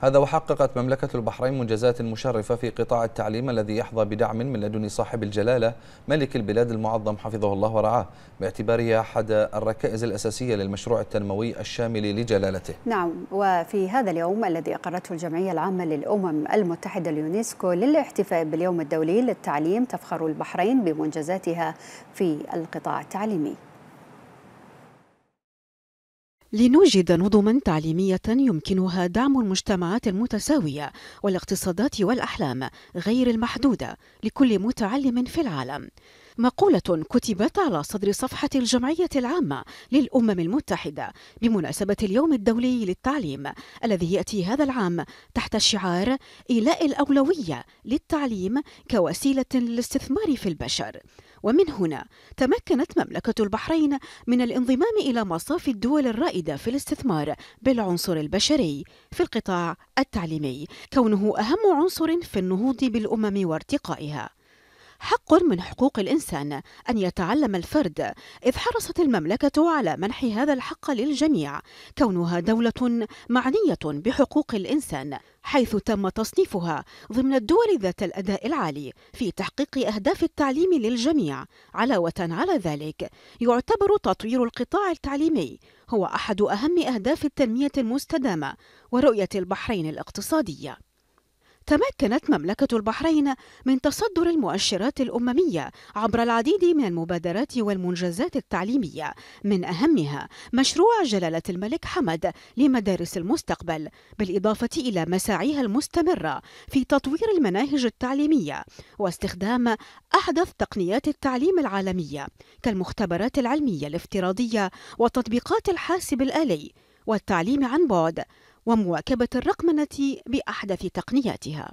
هذا وحققت مملكة البحرين منجزات مشرفة في قطاع التعليم الذي يحظى بدعم من لدن صاحب الجلالة ملك البلاد المعظم حفظه الله ورعاه باعتباره أحد الركائز الأساسية للمشروع التنموي الشامل لجلالته نعم وفي هذا اليوم الذي أقرته الجمعية العامة للأمم المتحدة اليونسكو للاحتفاء باليوم الدولي للتعليم تفخر البحرين بمنجزاتها في القطاع التعليمي لنوجد نظما تعليمية يمكنها دعم المجتمعات المتساوية والاقتصادات والأحلام غير المحدودة لكل متعلم في العالم مقولة كتبت على صدر صفحة الجمعية العامة للأمم المتحدة بمناسبة اليوم الدولي للتعليم الذي يأتي هذا العام تحت شعار إيلاء الأولوية للتعليم كوسيلة للاستثمار في البشر ومن هنا تمكنت مملكة البحرين من الانضمام إلى مصاف الدول الرائدة في الاستثمار بالعنصر البشري في القطاع التعليمي كونه أهم عنصر في النهوض بالأمم وارتقائها حق من حقوق الإنسان أن يتعلم الفرد إذ حرصت المملكة على منح هذا الحق للجميع كونها دولة معنية بحقوق الإنسان حيث تم تصنيفها ضمن الدول ذات الأداء العالي في تحقيق أهداف التعليم للجميع علاوة على ذلك يعتبر تطوير القطاع التعليمي هو أحد أهم أهداف التنمية المستدامة ورؤية البحرين الاقتصادية تمكنت مملكة البحرين من تصدر المؤشرات الأممية عبر العديد من المبادرات والمنجزات التعليمية من أهمها مشروع جلالة الملك حمد لمدارس المستقبل بالإضافة إلى مساعيها المستمرة في تطوير المناهج التعليمية واستخدام أحدث تقنيات التعليم العالمية كالمختبرات العلمية الافتراضية وتطبيقات الحاسب الآلي والتعليم عن بعد ومواكبة الرقمنة بأحدث تقنياتها